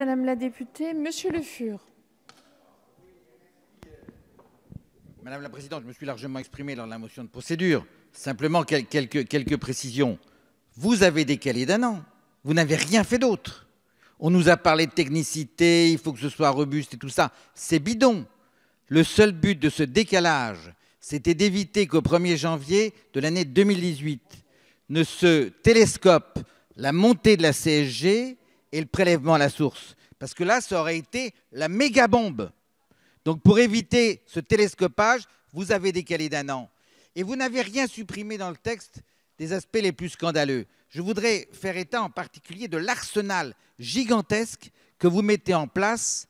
Madame la députée, Monsieur Le Fur. Madame la Présidente, je me suis largement exprimé lors de la motion de procédure. Simplement quelques, quelques précisions. Vous avez décalé d'un an. Vous n'avez rien fait d'autre. On nous a parlé de technicité, il faut que ce soit robuste et tout ça. C'est bidon. Le seul but de ce décalage, c'était d'éviter qu'au 1er janvier de l'année 2018 ne se télescope la montée de la CSG et le prélèvement à la source. Parce que là, ça aurait été la méga bombe. Donc pour éviter ce télescopage, vous avez décalé d'un an. Et vous n'avez rien supprimé dans le texte des aspects les plus scandaleux. Je voudrais faire état en particulier de l'arsenal gigantesque que vous mettez en place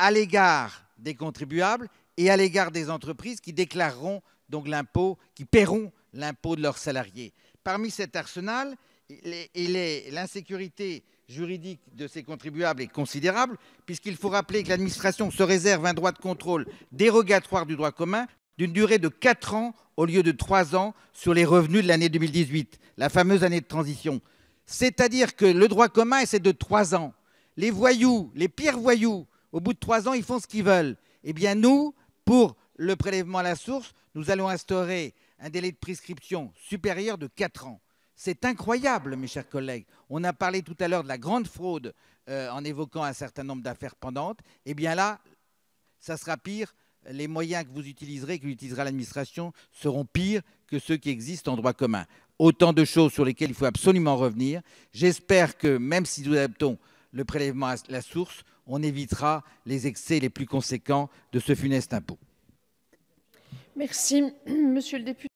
à l'égard des contribuables et à l'égard des entreprises qui déclareront donc l'impôt, qui paieront l'impôt de leurs salariés. Parmi cet arsenal, il l'insécurité juridique de ces contribuables est considérable, puisqu'il faut rappeler que l'administration se réserve un droit de contrôle dérogatoire du droit commun d'une durée de 4 ans au lieu de 3 ans sur les revenus de l'année 2018, la fameuse année de transition. C'est-à-dire que le droit commun, c'est de 3 ans. Les voyous, les pires voyous, au bout de 3 ans, ils font ce qu'ils veulent. Eh bien, nous, pour le prélèvement à la source, nous allons instaurer un délai de prescription supérieur de 4 ans. C'est incroyable, mes chers collègues. On a parlé tout à l'heure de la grande fraude euh, en évoquant un certain nombre d'affaires pendantes. Eh bien là, ça sera pire. Les moyens que vous utiliserez, que utilisera l'administration, seront pires que ceux qui existent en droit commun. Autant de choses sur lesquelles il faut absolument revenir. J'espère que même si nous adaptons le prélèvement à la source, on évitera les excès les plus conséquents de ce funeste impôt. Merci, Monsieur le député.